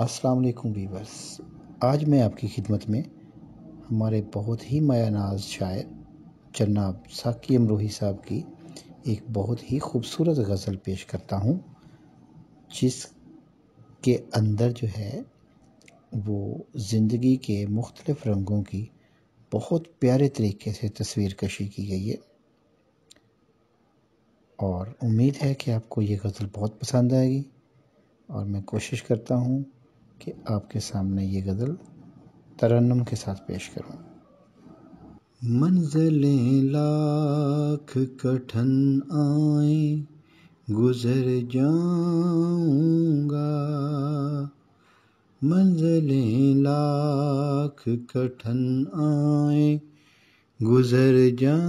अस्सलाम वालेकुम वीवर्स आज मैं आपकी खिदमत में हमारे बहुत ही मायानाज शायर जनाब साकी अमरोही साहब की एक बहुत ही खूबसूरत गज़ल पेश करता हूँ जिसके अंदर जो है वो ज़िंदगी के मुख्तलिफ़ रंगों की बहुत प्यारे तरीके से तस्वीर कशी की गई है और उम्मीद है कि आपको ये गज़ल बहुत पसंद आएगी और मैं कोशिश करता हूँ कि आपके सामने ये गज़ल तरन्नम के साथ पेश करूँ मंजिलें लाख कठन आए गुजर जाऊंगा मंजिलें लाख कठन आए गुजर जाऊंगा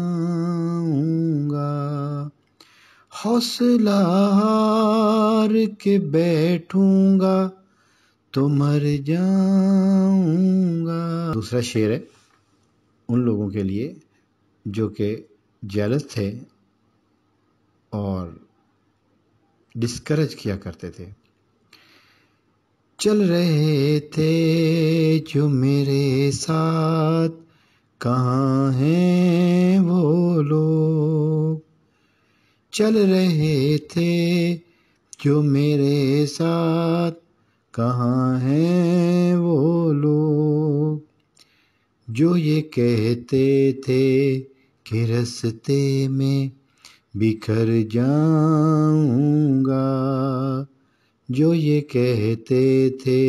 हौसला हार के बैठूंगा तो मर जाऊंगा दूसरा शेर है उन लोगों के लिए जो कि जैलस थे और डिस्करेज किया करते थे चल रहे थे जो मेरे साथ कहाँ हैं वो लोग चल रहे थे जो मेरे साथ कहाँ हैं वो लोग जो ये कहते थे कि रस्ते में बिखर जाऊंगा जो ये कहते थे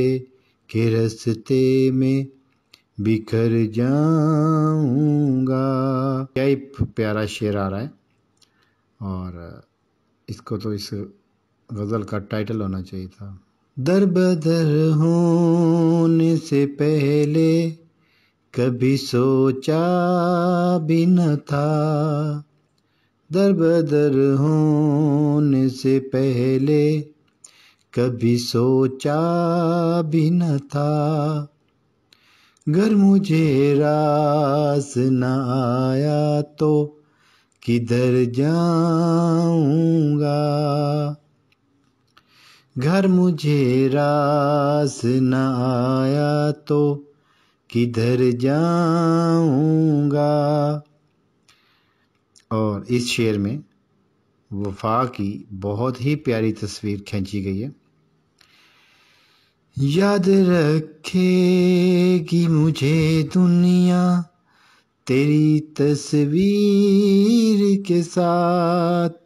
कि रस्ते में बिखर जाऊंगा क्या ही प्यारा शेर आ रहा है और इसको तो इस गज़ल का टाइटल होना चाहिए था दर बदर होने से पहले कभी सोचा भी न था दर बदर होने से पहले कभी सोचा भी न था घर मुझे रास न आया तो किधर जाऊंगा घर मुझे रास न आया तो किधर जाऊंगा और इस शेर में वफा की बहुत ही प्यारी तस्वीर खींची गई है याद रखेगी मुझे दुनिया तेरी तस्वीर के साथ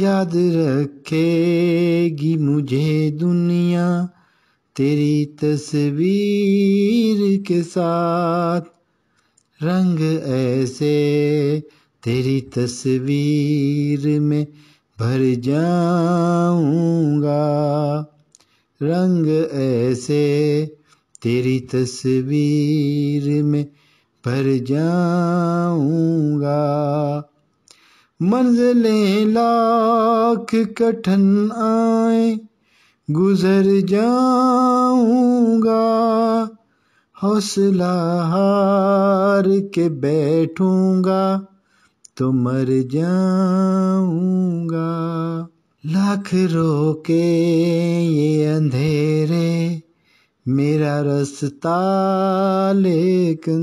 याद रखेगी मुझे दुनिया तेरी तस्वीर के साथ रंग ऐसे तेरी तस्वीर में भर जाऊंगा रंग ऐसे तेरी तस्वीर में भर जाऊंगा मंजिलें लाख कठिन आए गुजर जाऊंगा हौसला हार के बैठूंगा तो मर जाऊंगा लाख रोके ये अंधेरे मेरा रास्ता लेकिन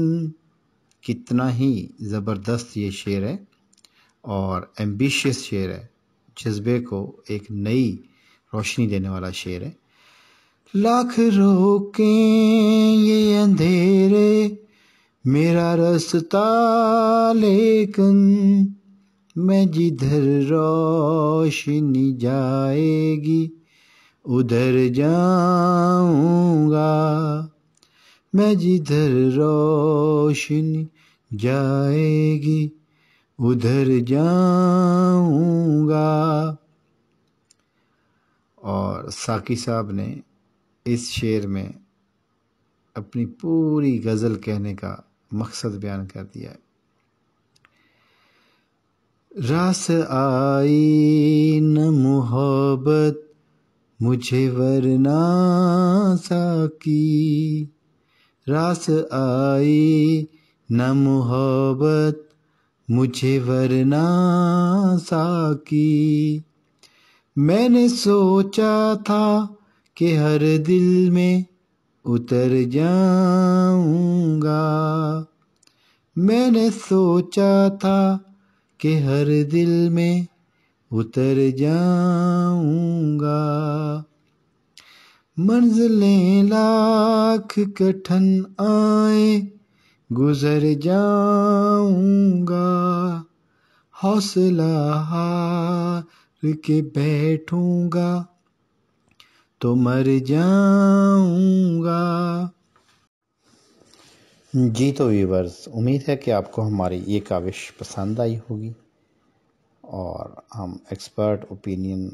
कितना ही ज़बरदस्त ये शेर है और एम्बिशियस शेर है जज्बे को एक नई रोशनी देने वाला शेर है लाख रोके ये अंधेरे मेरा रास्ता लेकिन मैं जिधर रोशनी जाएगी उधर जाऊंगा मैं जिधर रोशनी जाएगी उधर जाऊंगा और साकी साहब ने इस शेर में अपनी पूरी गज़ल कहने का मकसद बयान कर दिया है रास आई न मोहब्बत मुझे वरना साकी रास आई न मोहब्बत मुझे वरना साकी मैंने सोचा था कि हर दिल में उतर जाऊंगा मैंने सोचा था कि हर दिल में उतर जाऊंगा मंजिलें लाख कठिन आए गुजर जाऊंगा हौसला हार के बैठूंगा तो मर जाऊंगा जी तो वीवर्स उम्मीद है कि आपको हमारी ये काविश पसंद आई होगी और हम एक्सपर्ट ओपिनियन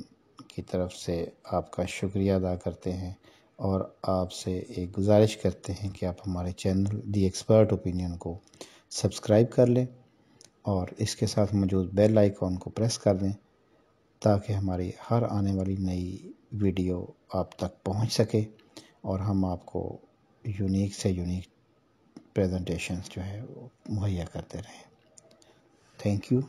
की तरफ से आपका शुक्रिया अदा करते हैं और आपसे एक गुजारिश करते हैं कि आप हमारे चैनल दी एक्सपर्ट ओपिनियन को सब्सक्राइब कर लें और इसके साथ मौजूद बेल आइकॉन को प्रेस कर दें ताकि हमारी हर आने वाली नई वीडियो आप तक पहुंच सके और हम आपको यूनिक से यूनिक प्रेजेंटेशंस जो है मुहैया करते रहें थैंक यू